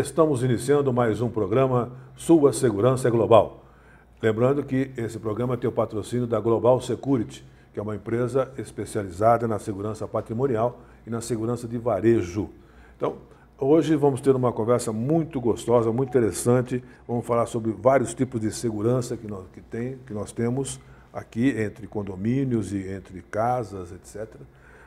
estamos iniciando mais um programa Sua Segurança Global. Lembrando que esse programa tem o patrocínio da Global Security, que é uma empresa especializada na segurança patrimonial e na segurança de varejo. Então, hoje vamos ter uma conversa muito gostosa, muito interessante. Vamos falar sobre vários tipos de segurança que nós, que tem, que nós temos aqui entre condomínios e entre casas, etc.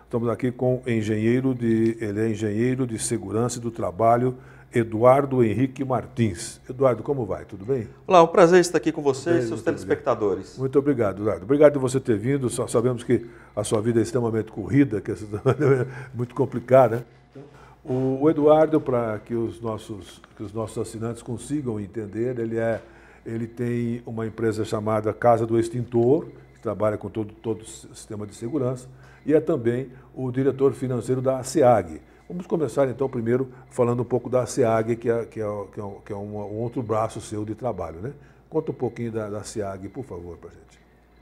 Estamos aqui com engenheiro de, ele é engenheiro de segurança do trabalho Eduardo Henrique Martins. Eduardo, como vai? Tudo bem? Olá, um prazer estar aqui com você bem, e seus telespectadores. Obrigado. Muito obrigado, Eduardo. Obrigado por você ter vindo. Só sabemos que a sua vida é extremamente corrida, que é muito complicada. Né? O, o Eduardo, para que os nossos que os nossos assinantes consigam entender, ele é ele tem uma empresa chamada Casa do Extintor, que trabalha com todo todo o sistema de segurança, e é também o diretor financeiro da SEAG Vamos começar então primeiro falando um pouco da SEAG, é, que é, que é, que é, um, um, outro braço seu de trabalho. Né? Conta um pouquinho da, da SEAG, por favor, para a gente.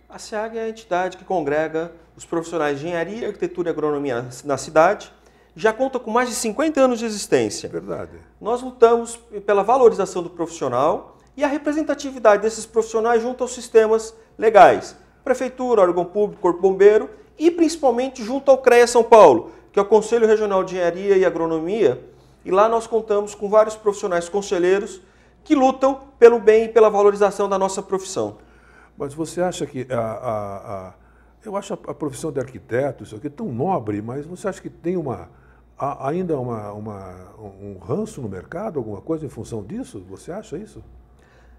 A SEAG é a entidade que congrega os profissionais de engenharia, arquitetura e agronomia na cidade. Já conta com mais de 50 anos de existência. Verdade. Nós lutamos pela valorização do profissional e a representatividade desses profissionais junto aos sistemas legais. Prefeitura, órgão público, corpo bombeiro e principalmente junto ao CREA São Paulo, que é o Conselho Regional de Engenharia e Agronomia, e lá nós contamos com vários profissionais conselheiros que lutam pelo bem e pela valorização da nossa profissão. Mas você acha que a, a, a eu acho a, a, profissão de arquiteto isso aqui é tão nobre, mas você acha que tem uma a, ainda uma, uma, um ranço no mercado, alguma coisa em função disso? Você acha isso?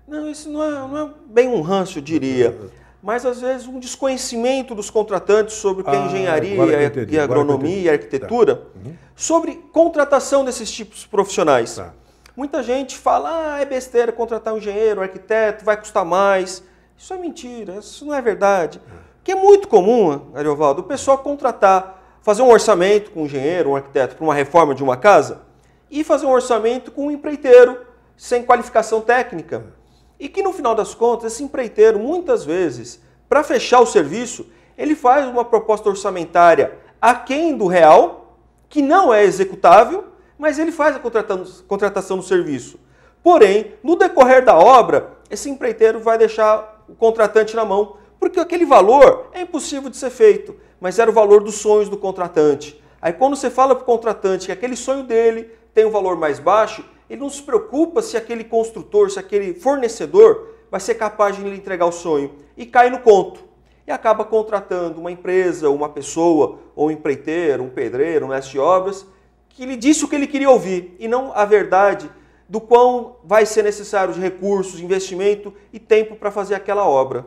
Não, isso não é, não é bem um ranço, eu diria. mas às vezes um desconhecimento dos contratantes sobre é ah, é engenharia entendi, e agronomia tá. e arquitetura, tá. uhum. sobre contratação desses tipos de profissionais. Tá. Muita gente fala, ah, é besteira contratar um engenheiro, um arquiteto, vai custar mais. Isso é mentira, isso não é verdade. Que é muito comum, Ariovaldo, o pessoal contratar, fazer um orçamento com um engenheiro, um arquiteto, para uma reforma de uma casa, e fazer um orçamento com um empreiteiro, sem qualificação técnica e que no final das contas, esse empreiteiro, muitas vezes, para fechar o serviço, ele faz uma proposta orçamentária aquém do real, que não é executável, mas ele faz a contratação do serviço. Porém, no decorrer da obra, esse empreiteiro vai deixar o contratante na mão, porque aquele valor é impossível de ser feito, mas era o valor dos sonhos do contratante. Aí quando você fala para o contratante que aquele sonho dele tem um valor mais baixo, ele não se preocupa se aquele construtor, se aquele fornecedor vai ser capaz de lhe entregar o sonho e cai no conto. E acaba contratando uma empresa, uma pessoa, ou um empreiteiro, um pedreiro, um mestre de obras, que lhe disse o que ele queria ouvir e não a verdade do quão vai ser necessário de recursos, investimento e tempo para fazer aquela obra.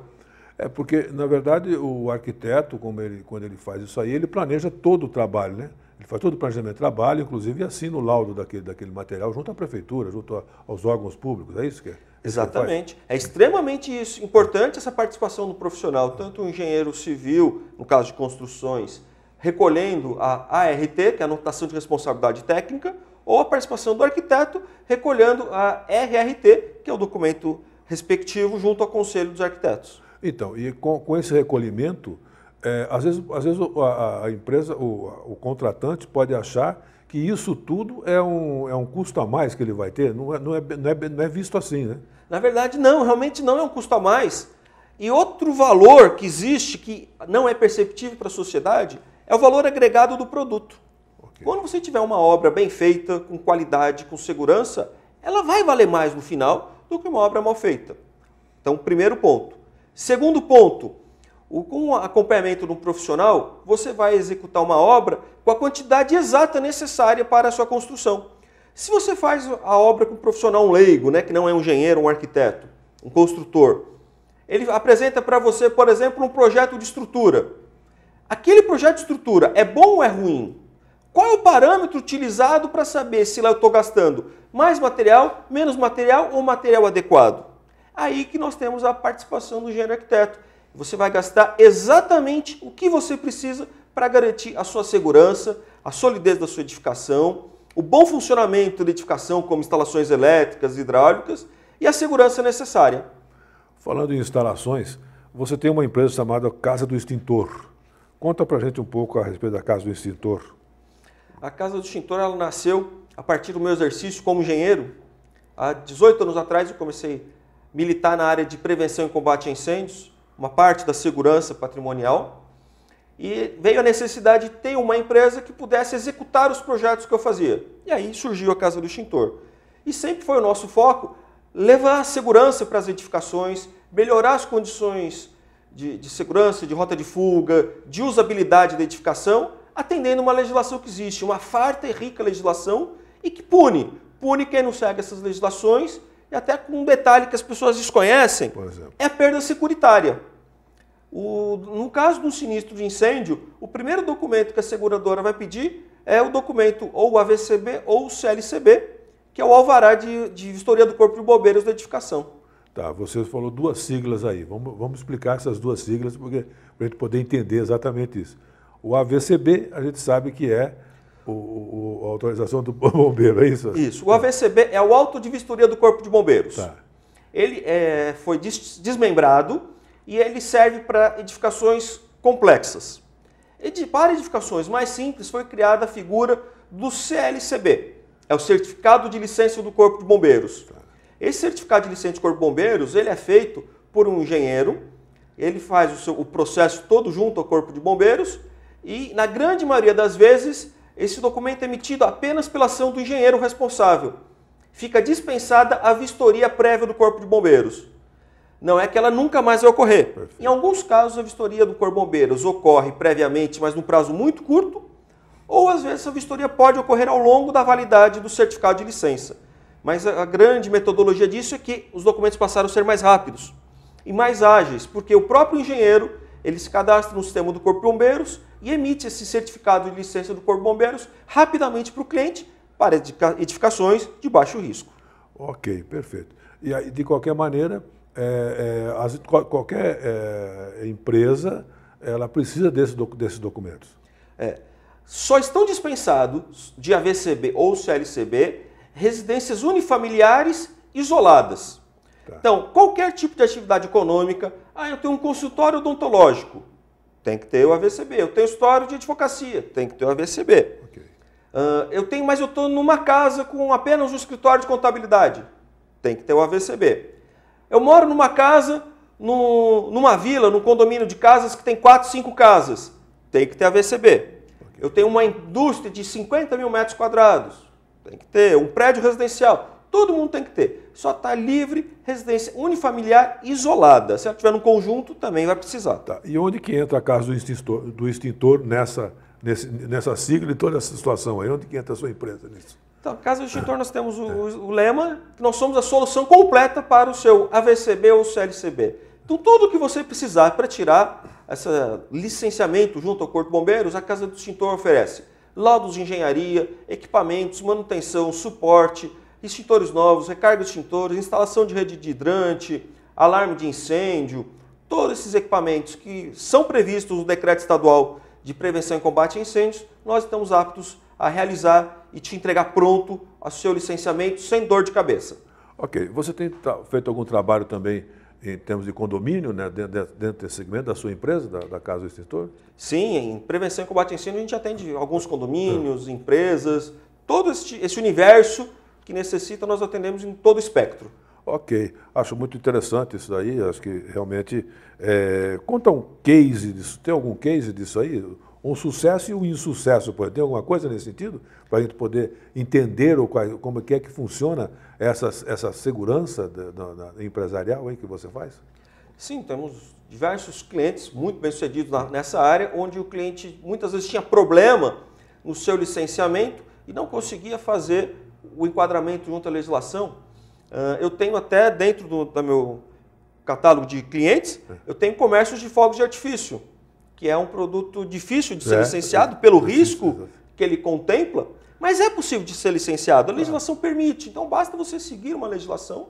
É porque, na verdade, o arquiteto, ele, quando ele faz isso aí, ele planeja todo o trabalho, né? Ele faz todo o planejamento de trabalho, inclusive assina o laudo daquele, daquele material junto à prefeitura, junto aos órgãos públicos, é isso que é? Exatamente. É extremamente isso, importante essa participação do profissional, tanto o engenheiro civil, no caso de construções, recolhendo a ART, que é a anotação de responsabilidade técnica, ou a participação do arquiteto recolhendo a RRT, que é o documento respectivo, junto ao Conselho dos Arquitetos. Então, e com, com esse recolhimento, é, às vezes, às vezes a, a empresa, o, o, contratante pode achar que isso tudo é um, é um custo a mais que ele vai ter. Não é, não, é, não, é, não é visto assim, né? Na verdade, não. Realmente não é um custo a mais. E outro valor que existe, que não é perceptível para a sociedade, é o valor agregado do produto. Okay. Quando você tiver uma obra bem feita, com qualidade, com segurança, ela vai valer mais no final do que uma obra mal feita. Então, primeiro ponto. Segundo ponto, com acompanhamento de um profissional, você vai executar uma obra com a quantidade exata necessária para a sua construção. Se você faz a obra com um profissional um leigo, né, que não é um engenheiro, um arquiteto, um construtor, ele apresenta para você, por exemplo, um projeto de estrutura. Aquele projeto de estrutura é bom ou é ruim? Qual é o parâmetro utilizado para saber se lá eu estou gastando mais material, menos material ou material adequado? Aí que nós temos a participação do engenheiro arquiteto você vai gastar exatamente o que você precisa para garantir a sua segurança, a solidez da sua edificação, o bom funcionamento da edificação, como instalações elétricas, hidráulicas e a segurança necessária. Falando em instalações, você tem uma empresa chamada Casa do Extintor. Conta a gente um pouco a respeito da Casa do Extintor. A Casa do Extintor ela nasceu a partir do meu exercício como engenheiro. Há 18 anos atrás eu comecei a militar na área de prevenção e combate a incêndios uma parte da segurança patrimonial, e veio a necessidade de ter uma empresa que pudesse executar os projetos que eu fazia. E aí surgiu a Casa do Extintor. E sempre foi o nosso foco levar segurança para as edificações, melhorar as condições de, de, segurança, de rota de fuga, de usabilidade da edificação, atendendo uma legislação que existe, uma farta e rica legislação e que pune. Pune quem não segue essas legislações e até com um detalhe que as pessoas desconhecem, é a perda securitária. O, no caso de um sinistro de incêndio, o primeiro documento que a seguradora vai pedir é o documento ou o AVCB ou o CLCB, que é o alvará de, de vistoria do corpo de bombeiros da edificação. Tá, você falou duas siglas aí. Vamos, vamos explicar essas duas siglas porque para a gente poder entender exatamente isso. O AVCB, a gente sabe que é o, o, a autorização do bombeiro, é isso? Isso. O AVCB é o auto de vistoria do corpo de bombeiros. Tá. Ele é, foi des desmembrado e ele serve para edificações complexas. E para edificações mais simples foi criada a figura do CLCB, é o Certificado de Licença do Corpo de Bombeiros. Esse certificado de licença do Corpo de Bombeiros ele é feito por um engenheiro, ele faz o, seu, o processo todo junto ao Corpo de Bombeiros e, na grande maioria das vezes, esse documento é emitido apenas pela ação do engenheiro responsável. Fica dispensada a vistoria prévia do Corpo de Bombeiros não é que ela nunca mais vai ocorrer. Em alguns casos, a vistoria do Corpo Bombeiros ocorre previamente, mas num prazo muito curto, ou às vezes a vistoria pode ocorrer ao longo da validade do certificado de licença. Mas a grande metodologia disso é que os documentos passaram a ser mais rápidos e mais ágeis, porque o próprio engenheiro ele se cadastra no sistema do Corpo Bombeiros e emite esse certificado de licença do Corpo Bombeiros rapidamente para o cliente para edificações de baixo risco. Ok, perfeito. E de qualquer maneira, é, é, as, qualquer é, empresa ela precisa desse, desses documentos. É. Só estão dispensados de AVCB ou CLCB residências unifamiliares isoladas. Tá. Então, qualquer tipo de atividade econômica, ah, eu tenho um consultório odontológico, tem que ter o AVCB. Eu tenho histórico de advocacia, tem que ter o AVCB. Okay. Uh, eu tenho, mas eu estou numa casa com apenas um escritório de contabilidade, tem que ter o AVCB. Eu moro numa casa, no, numa vila, num condomínio de casas que tem quatro, cinco casas. Tem que ter a VCB. Eu tenho uma indústria de 50 mil metros quadrados. Tem que ter. Um prédio residencial. Todo mundo tem que ter. Só está livre residência unifamiliar isolada. Se ela tiver no conjunto, também vai precisar. Tá. E onde que entra a casa do extintor, do extintor nessa, nesse, nessa sigla e toda essa situação aí? Onde que entra a sua empresa nisso? Então, Casa do Extintor, nós temos o, o, o lema que nós somos a solução completa para o seu AVCB ou CLCB. Então, tudo que você precisar para tirar esse licenciamento junto ao Corpo de Bombeiros, a Casa do Extintor oferece laudos de engenharia, equipamentos, manutenção, suporte, extintores novos, recarga de extintores, instalação de rede de hidrante, alarme de incêndio, todos esses equipamentos que são previstos no decreto estadual de prevenção e combate a incêndios, nós estamos aptos a realizar e te entregar pronto o seu licenciamento sem dor de cabeça. Ok. Você tem feito algum trabalho também em termos de condomínio, né, dentro, dentro desse segmento da sua empresa, da, da Casa do Extintor? Sim, em prevenção e combate a incêndio a gente atende alguns condomínios, hum. empresas, todo este, esse universo que necessita nós atendemos em todo o espectro. Ok, acho muito interessante isso daí, acho que realmente... É, conta um case disso, tem algum case disso aí? um sucesso e um insucesso. pode Tem alguma coisa nesse sentido? Para a gente poder entender ou como é, é que funciona essa, essa segurança da, da, da empresarial hein, que você faz? Sim, temos diversos clientes muito bem-sucedidos nessa área, onde o cliente muitas vezes tinha problema no seu licenciamento e não conseguia fazer o enquadramento junto à legislação. Ah, eu tenho até dentro do, do meu catálogo de clientes, é. eu tenho comércios de fogos de artifício que é um produto difícil de ser é, é licenciado pelo risco que ele contempla, mas é possível de ser licenciado, a legislação permite. Então basta você seguir uma legislação.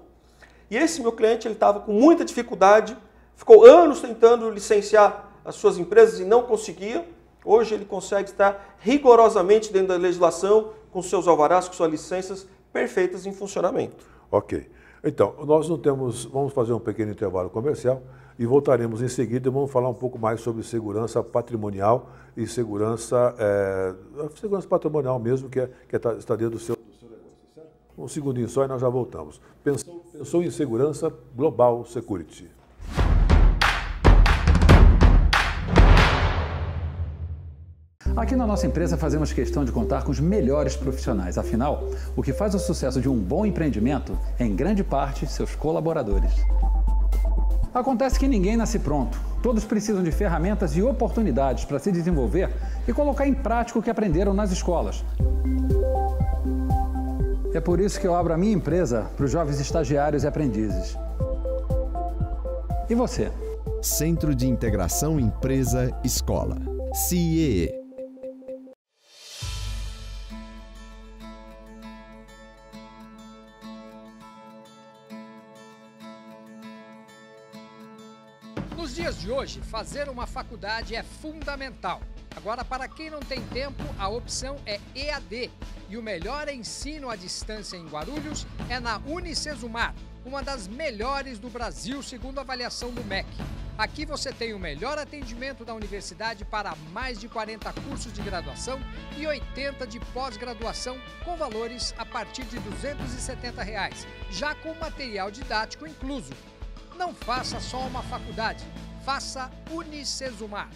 E esse meu cliente ele estava com muita dificuldade, ficou anos tentando licenciar as suas empresas e não conseguia. Hoje ele consegue estar rigorosamente dentro da legislação, com seus alvarás, com suas licenças perfeitas em funcionamento. Ok. Então, nós não temos. Vamos fazer um pequeno intervalo comercial e voltaremos em seguida e vamos falar um pouco mais sobre segurança patrimonial e segurança. É, segurança patrimonial mesmo, que, é, que é, tá, está dentro do seu, do seu negócio, certo? Um segundinho só e nós já voltamos. Pensou, pensou em segurança global security. Aqui na nossa empresa fazemos questão de contar com os melhores profissionais, afinal, o que faz o sucesso de um bom empreendimento é em grande parte seus colaboradores. Acontece que ninguém nasce pronto. Todos precisam de ferramentas e oportunidades para se desenvolver e colocar em prática o que aprenderam nas escolas. É por isso que eu abro a minha empresa para os jovens estagiários e aprendizes. E você? Centro de Integração Empresa-Escola. CIEE de hoje, fazer uma faculdade é fundamental. Agora, para quem não tem tempo, a opção é EAD. E o melhor ensino à distância em Guarulhos é na Unicesumar, uma das melhores do Brasil, segundo a avaliação do MEC. Aqui você tem o melhor atendimento da universidade para mais de 40 cursos de graduação e 80 de pós-graduação com valores a partir de R$ 270, reais, já com material didático incluso. Não faça só uma faculdade, Faça Unicesumar.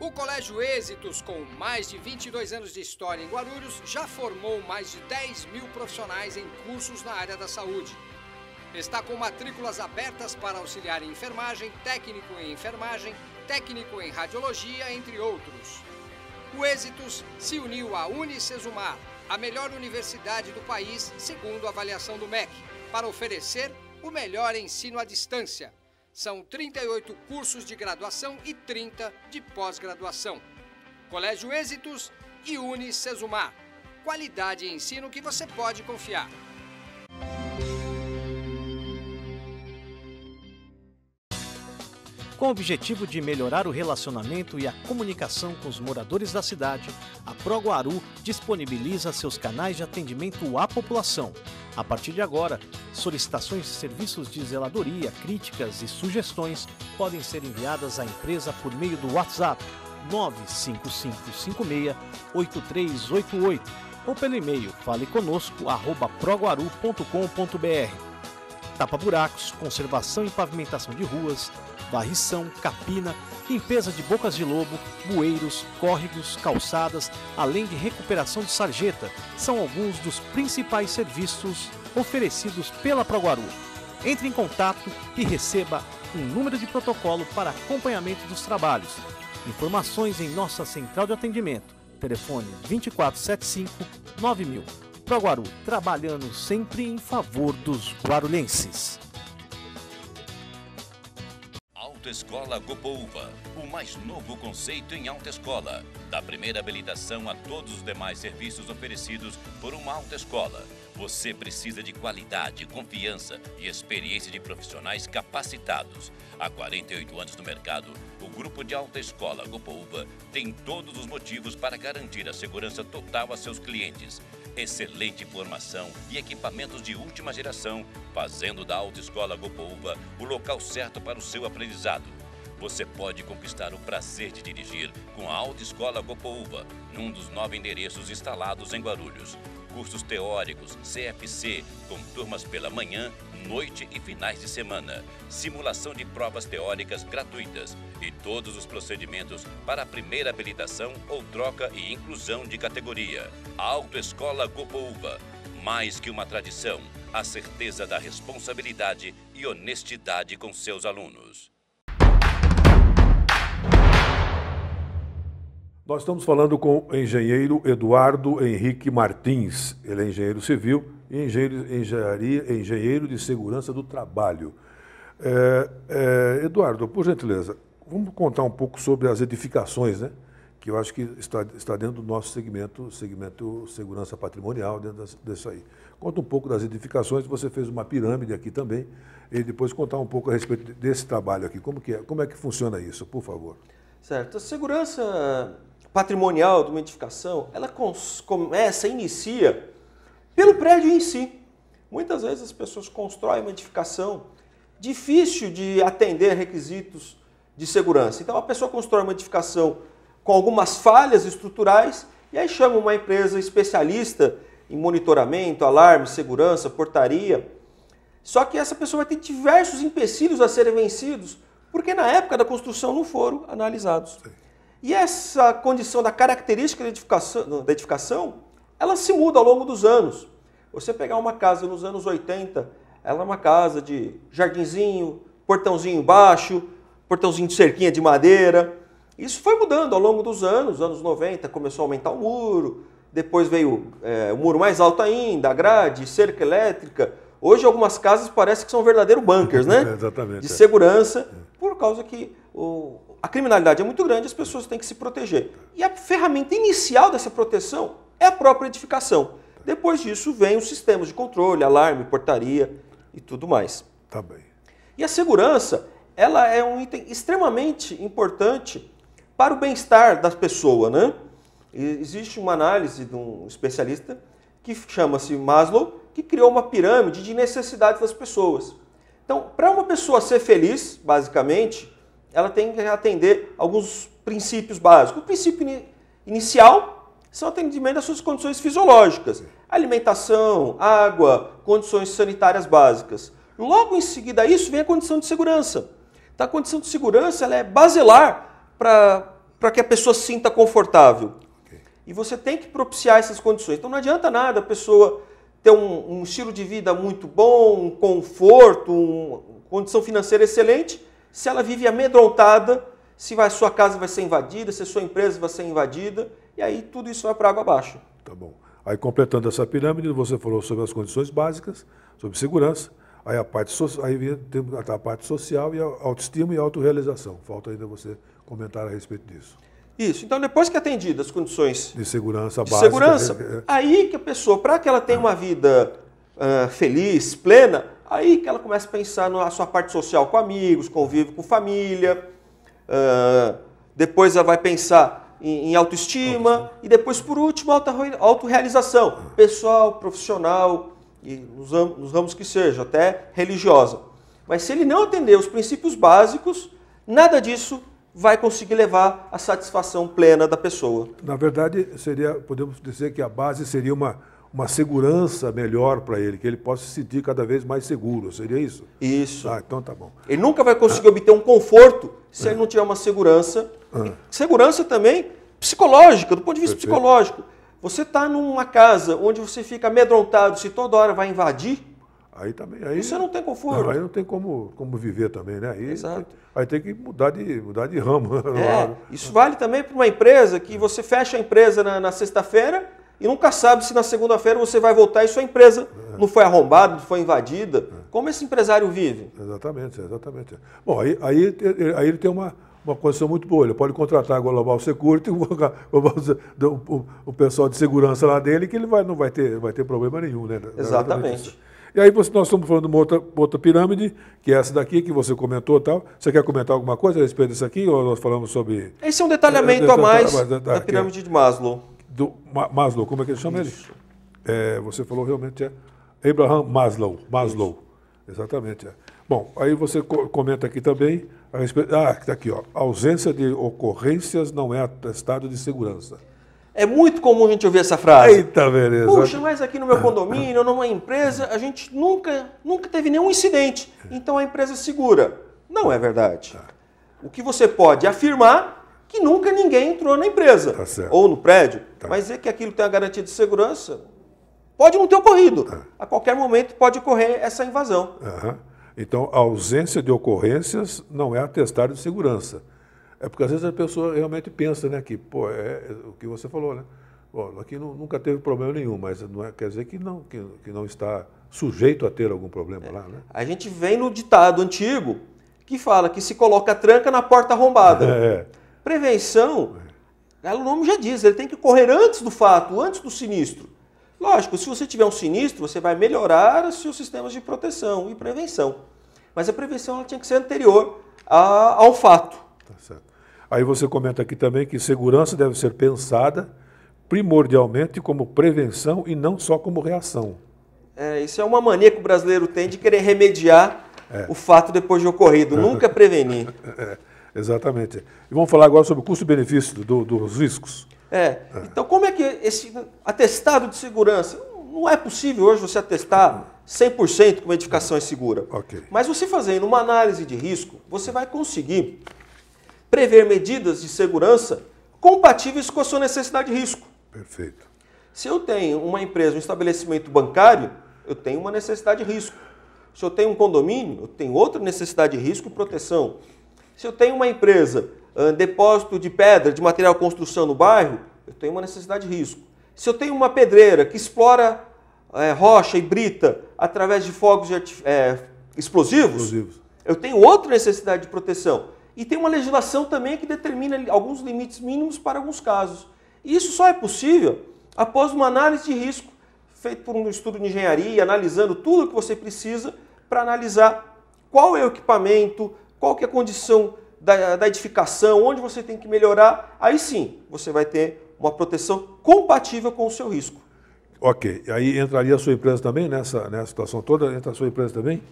O Colégio Êxitos, com mais de 22 anos de história em Guarulhos, já formou mais de 10 mil profissionais em cursos na área da saúde. Está com matrículas abertas para auxiliar em enfermagem, técnico em enfermagem, técnico em radiologia, entre outros. O Êxitos se uniu à Unicesumar, a melhor universidade do país, segundo a avaliação do MEC, para oferecer o melhor ensino à distância. São 38 cursos de graduação e 30 de pós-graduação. Colégio Êxitos e Unicesumar. Qualidade e ensino que você pode confiar. Com o objetivo de melhorar o relacionamento e a comunicação com os moradores da cidade, a Proguaru disponibiliza seus canais de atendimento à população. A partir de agora, solicitações de serviços de zeladoria, críticas e sugestões podem ser enviadas à empresa por meio do WhatsApp 955568388 ou pelo e-mail faleconosco@proguaru.com.br. Tapa buracos, conservação e pavimentação de ruas, varrição, capina, limpeza de bocas de lobo, bueiros, córregos, calçadas, além de recuperação de sarjeta, são alguns dos principais serviços oferecidos pela Proguaru. Entre em contato e receba um número de protocolo para acompanhamento dos trabalhos. Informações em nossa central de atendimento. Telefone 2475 9000. Proguaru, trabalhando sempre em favor dos guarulhenses. Autoescola Gopouva, o mais novo conceito em autoescola, da primeira habilitação a todos os demais serviços oferecidos por uma autoescola. Você precisa de qualidade, confiança e experiência de profissionais capacitados. Há 48 anos no mercado, o grupo de autoescola Gopouva tem todos os motivos para garantir a segurança total a seus clientes excelente formação e equipamentos de última geração, fazendo da Autoescola Gopouba o local certo para o seu aprendizado. Você pode conquistar o prazer de dirigir com a Autoescola Gopouba, num dos nove endereços instalados em Guarulhos. Cursos teóricos, CFC, com turmas pela manhã noite e finais de semana, simulação de provas teóricas gratuitas e todos os procedimentos para a primeira habilitação ou troca e inclusão de categoria. A Autoescola Gopouva, mais que uma tradição, a certeza da responsabilidade e honestidade com seus alunos. Nós estamos falando com o engenheiro Eduardo Henrique Martins. Ele é engenheiro civil e engenheiro, engenharia, engenheiro de segurança do trabalho. É, é, Eduardo, por gentileza, vamos contar um pouco sobre as edificações, né? que eu acho que está, está dentro do nosso segmento, segmento segurança patrimonial, dentro das, aí. Conta um pouco das edificações, você fez uma pirâmide aqui também, e depois contar um pouco a respeito desse trabalho aqui. Como, que é, como é que funciona isso, por favor? Certo. A segurança patrimonial de uma edificação, ela começa, inicia pelo prédio em si. Muitas vezes as pessoas constroem uma edificação difícil de atender requisitos de segurança. Então a pessoa constrói uma edificação com algumas falhas estruturais e aí chama uma empresa especialista em monitoramento, alarme, segurança, portaria. Só que essa pessoa vai ter diversos empecilhos a serem vencidos, porque na época da construção não foram analisados. Sim. E essa condição da característica da edificação, da edificação, ela se muda ao longo dos anos. Você pegar uma casa nos anos 80, ela é uma casa de jardinzinho, portãozinho baixo, portãozinho de cerquinha de madeira. Isso foi mudando ao longo dos anos, anos 90 começou a aumentar o muro, depois veio é, o muro mais alto ainda, a grade, cerca elétrica. Hoje algumas casas parece que são verdadeiros bunkers, né? exatamente. De é. segurança, é. por causa que o, a criminalidade é muito grande, as pessoas têm que se proteger. E a ferramenta inicial dessa proteção é a própria edificação. Depois disso vem os sistemas de controle, alarme, portaria e tudo mais. Tá bem. E a segurança, ela é um item extremamente importante para o bem-estar da pessoa, né? Existe uma análise de um especialista que chama-se Maslow, que criou uma pirâmide de necessidades das pessoas. Então, para uma pessoa ser feliz, basicamente, ela tem que atender alguns princípios básicos. O princípio in inicial são atendimento das suas condições fisiológicas, alimentação, água, condições sanitárias básicas. Logo em seguida a isso vem a condição de segurança. Então, a condição de segurança ela é basilar para que a pessoa se sinta confortável. Okay. E você tem que propiciar essas condições. Então não adianta nada a pessoa ter um, um estilo de vida muito bom, um conforto, um, uma condição financeira excelente, se ela vive amedrontada, se vai, sua casa vai ser invadida, se sua empresa vai ser invadida, e aí tudo isso vai para água abaixo. Tá bom. Aí completando essa pirâmide, você falou sobre as condições básicas, sobre segurança, aí a parte, so aí tem tá a parte social e a autoestima e a autorrealização. Falta ainda você comentar a respeito disso. Isso. Então, depois que é atendidas as condições de segurança de básica, segurança, é, é. aí que a pessoa, para que ela tenha uma vida uh, feliz, plena, Aí que ela começa a pensar na sua parte social com amigos, convívio com família. Uh, depois ela vai pensar em, em autoestima, autoestima. E depois, por último, auto, autorrealização. Pessoal, profissional, e nos, nos ramos que seja, até religiosa. Mas se ele não atender os princípios básicos, nada disso vai conseguir levar à satisfação plena da pessoa. Na verdade, seria, podemos dizer que a base seria uma uma segurança melhor para ele, que ele possa se sentir cada vez mais seguro. Seria isso? Isso. Ah, então tá bom. Ele nunca vai conseguir ah. obter um conforto se ah. ele não tiver uma segurança. Ah. Segurança também psicológica, do ponto de vista Perfeito. psicológico. Você está numa casa onde você fica amedrontado se toda hora vai invadir. Aí também. Aí, Isso não tem conforto. Não, aí não tem como, como viver também, né? Aí, Exato. Aí tem que mudar de, mudar de ramo. É, isso vale também para uma empresa que você fecha a empresa na, na sexta-feira e nunca sabe se na segunda-feira você vai voltar e sua empresa é. não foi arrombada, não foi invadida. É. Como esse empresário vive? Exatamente, exatamente. Bom, aí, aí, aí ele tem uma, uma condição muito boa. Ele pode contratar a Global Security, o, o, pessoal de segurança lá dele, que ele vai, não vai ter, vai ter problema nenhum, né? É exatamente. E aí nós estamos falando de uma outra, outra pirâmide, que é essa daqui que você comentou tal. Você quer comentar alguma coisa a respeito disso aqui? Ou nós falamos sobre. Esse é um detalhamento é, é a mais é da, da, da, da pirâmide de Maslow do Maslow, como é que ele chama Isso. ele? É, você falou realmente é Abraham Maslow, Maslow. Isso. Exatamente. É. Bom, aí você comenta aqui também a respeito. Ah, está aqui, ó. ausência de ocorrências não é atestado de segurança. É muito comum a gente ouvir essa frase. Eita, beleza. Puxa, mas aqui no meu condomínio, numa empresa, a gente nunca, nunca teve nenhum incidente. É. Então a empresa segura. Não é verdade. Tá. O que você pode afirmar que nunca ninguém entrou na empresa tá ou no prédio. Tá. Mas é que aquilo tem a garantia de segurança, pode não ter ocorrido. Tá. A qualquer momento pode ocorrer essa invasão. Uhum. Então, a ausência de ocorrências não é atestado de segurança. É porque às vezes a pessoa realmente pensa, né, que, pô, é, é o que você falou, né? Bom, aqui não, nunca teve problema nenhum, mas não é, quer dizer que não, que, que não está sujeito a ter algum problema é. lá, né? A gente vem no ditado antigo que fala que se coloca a tranca na porta arrombada. É. Prevenção, né, o nome já diz, ele tem que correr antes do fato, antes do sinistro. Lógico, se você tiver um sinistro, você vai melhorar os seus sistemas de proteção e prevenção. Mas a prevenção ela tinha que ser anterior a, ao fato. Tá certo. Aí você comenta aqui também que segurança deve ser pensada primordialmente como prevenção e não só como reação. É, isso é uma mania que o brasileiro tem de querer remediar é. o fato depois de ocorrido, nunca prevenir. É. Exatamente. E vamos falar agora sobre o custo-benefício do, dos riscos. É. é. Então, como é que esse atestado de segurança. Não é possível hoje você atestar 100% que uma edificação é segura. Okay. Mas você fazendo uma análise de risco, você vai conseguir prever medidas de segurança compatíveis com a sua necessidade de risco. Perfeito. Se eu tenho uma empresa, um estabelecimento bancário, eu tenho uma necessidade de risco. Se eu tenho um condomínio, eu tenho outra necessidade de risco e proteção. Se eu tenho uma empresa, um ah, depósito de pedra, de material de construção no bairro, eu tenho uma necessidade de risco. Se eu tenho uma pedreira que explora é, rocha e brita através de fogos de é, explosivos, explosivos, eu tenho outra necessidade de proteção. E tem uma legislação também que determina alguns limites mínimos para alguns casos. E isso só é possível após uma análise de risco feito por um estudo de engenharia, analisando tudo o que você precisa para analisar qual é o equipamento, qual que é a condição da, da edificação, onde você tem que melhorar, aí sim você vai ter uma proteção compatível com o seu risco. Ok, aí entraria a sua empresa também nessa, nessa situação toda? Entra a sua empresa também?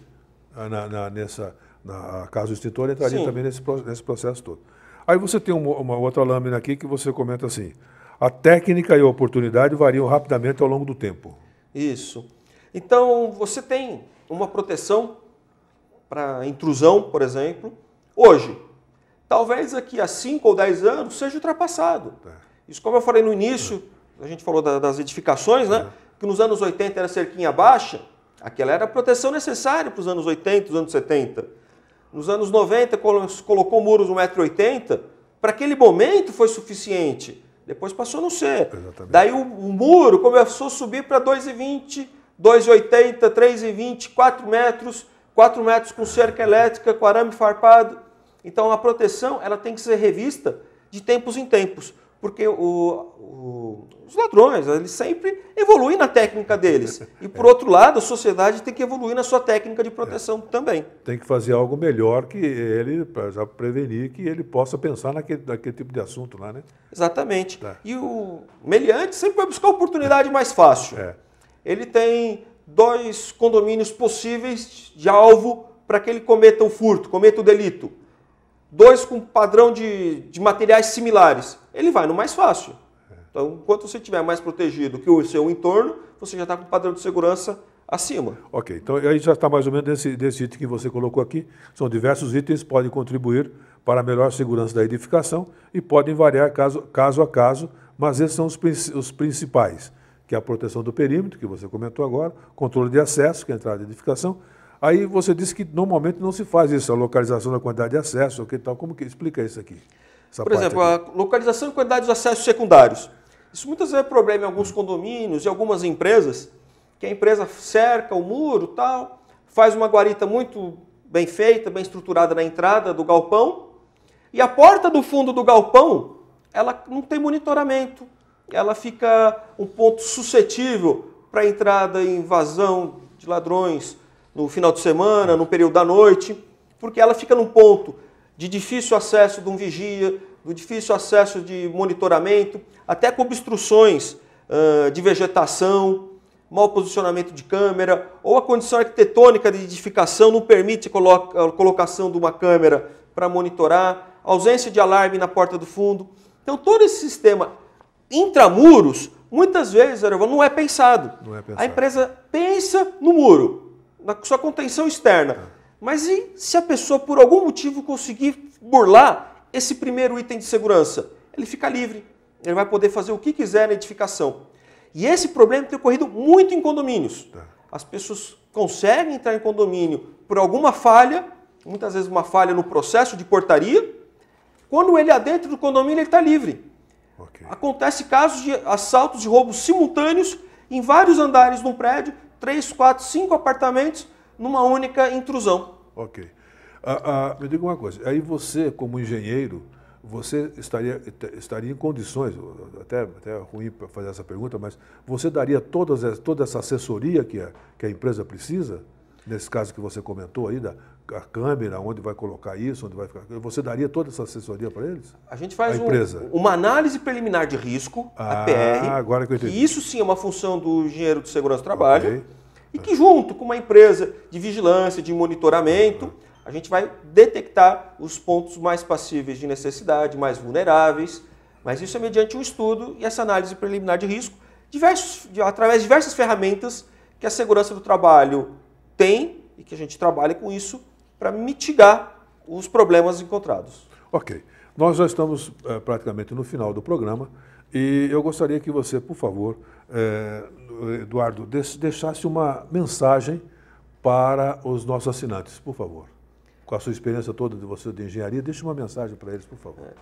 Ah, na, na nessa, na casa do extintor entraria sim. também nesse, nesse processo todo. Aí você tem uma, uma outra lâmina aqui que você comenta assim: a técnica e a oportunidade variam rapidamente ao longo do tempo. Isso. Então, você tem uma proteção para intrusão, por exemplo, hoje. Talvez aqui a 5 ou 10 anos seja ultrapassado. É. Isso, como eu falei no início, a gente falou das edificações, né? É. Que nos anos 80 era cerquinha baixa, aquela era a proteção necessária para os anos 80, os anos 70. Nos anos 90 colocou muros 1,80m, para aquele momento foi suficiente. Depois passou a não ser. Exatamente. Daí o, o, muro começou a subir para 2,20, m 2,80, m 3,20, m 4 metros. 4 metros com cerca elétrica, com arame farpado. Então a proteção ela tem que ser revista de tempos em tempos, porque o, o, os ladrões eles sempre evoluem na técnica deles. E por outro lado, a sociedade tem que evoluir na sua técnica de proteção é. também. Tem que fazer algo melhor que ele, para prevenir que ele possa pensar naquele, naquele tipo de assunto lá, né? Exatamente. Tá. E o meliante sempre vai buscar a oportunidade mais fácil. É. Ele tem dois condomínios possíveis de alvo para que ele cometa o furto, cometa o delito. Dois com padrão de, de materiais similares. Ele vai no mais fácil. Então, quanto você tiver mais protegido que o seu entorno, você já está com o padrão de segurança acima. Ok, então aí já está mais ou menos desse, desse item que você colocou aqui. São diversos itens que podem contribuir para a melhor segurança da edificação e podem variar caso, caso a caso, mas esses são os, os principais que é a proteção do perímetro, que você comentou agora, controle de acesso, que é a entrada de edificação. Aí você disse que normalmente não se faz isso, a localização da quantidade de acesso, que tal. Como que explica isso aqui? Por exemplo, aqui. a localização e quantidade de acessos secundários. Isso muitas vezes é problema em alguns condomínios e algumas empresas, que a empresa cerca o muro, tal, faz uma guarita muito bem feita, bem estruturada na entrada do galpão, e a porta do fundo do galpão, ela não tem monitoramento, ela fica um ponto suscetível para entrada e invasão de ladrões no final de semana, no período da noite, porque ela fica num ponto de difícil acesso de um vigia, do difícil acesso de monitoramento, até com obstruções uh, de vegetação, mau posicionamento de câmera, ou a condição arquitetônica de edificação não permite a colocação de uma câmera para monitorar, ausência de alarme na porta do fundo. Então, todo esse sistema intramuros, muitas vezes, não é pensado. Não é pensado. A empresa pensa no muro, na sua contenção externa. É. Mas e se a pessoa, por algum motivo, conseguir burlar esse primeiro item de segurança? Ele fica livre. Ele vai poder fazer o que quiser na edificação. E esse problema tem ocorrido muito em condomínios. É. As pessoas conseguem entrar em condomínio por alguma falha, muitas vezes uma falha no processo de portaria. Quando ele é dentro do condomínio, ele está livre. Okay. Acontece casos de assaltos e roubos simultâneos em vários andares de um prédio, três, quatro, cinco apartamentos, numa única intrusão. Ok. Ah, ah, me diga uma coisa, aí você, como engenheiro, você estaria, estaria em condições, até, até ruim para fazer essa pergunta, mas você daria todas, toda essa assessoria que a, que a empresa precisa, nesse caso que você comentou aí, da a câmera, onde vai colocar isso, onde vai ficar. Você daria toda essa assessoria para eles? A gente faz a um, uma análise preliminar de risco, ah, a PR. Agora que eu entendi. Que isso sim é uma função do engenheiro de segurança do trabalho. Okay. E que junto com uma empresa de vigilância, de monitoramento, a gente vai detectar os pontos mais passíveis de necessidade, mais vulneráveis. Mas isso é mediante um estudo e essa análise preliminar de risco, diversos, através de diversas ferramentas que a segurança do trabalho tem e que a gente trabalha com isso para mitigar os problemas encontrados. Ok. Nós já estamos é, praticamente no final do programa e eu gostaria que você, por favor, é, Eduardo, deixasse uma mensagem para os nossos assinantes, por favor. Com a sua experiência toda de você de engenharia, deixe uma mensagem para eles, por favor. É.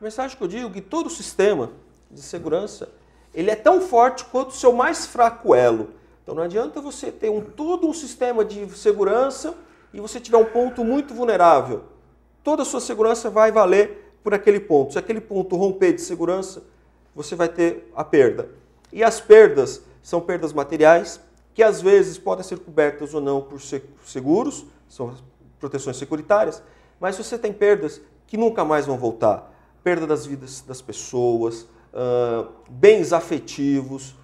A mensagem que eu digo é que todo sistema de segurança ele é tão forte quanto o seu mais fraco elo. Então não adianta você ter um, todo um sistema de segurança e você tiver um ponto muito vulnerável, toda a sua segurança vai valer por aquele ponto. Se aquele ponto romper de segurança, você vai ter a perda. E as perdas são perdas materiais, que às vezes podem ser cobertas ou não por seguros, são proteções securitárias, mas você tem perdas que nunca mais vão voltar. Perda das vidas das pessoas, uh, bens afetivos,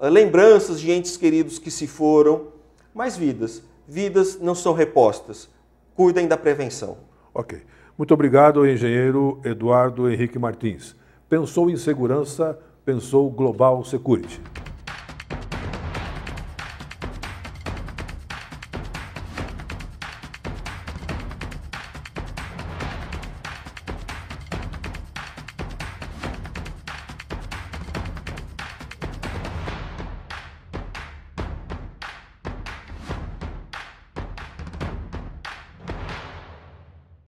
uh, lembranças de entes queridos que se foram, mais vidas vidas não são repostas. Cuidem da prevenção. Ok. Muito obrigado, engenheiro Eduardo Henrique Martins. Pensou em segurança, pensou Global Security.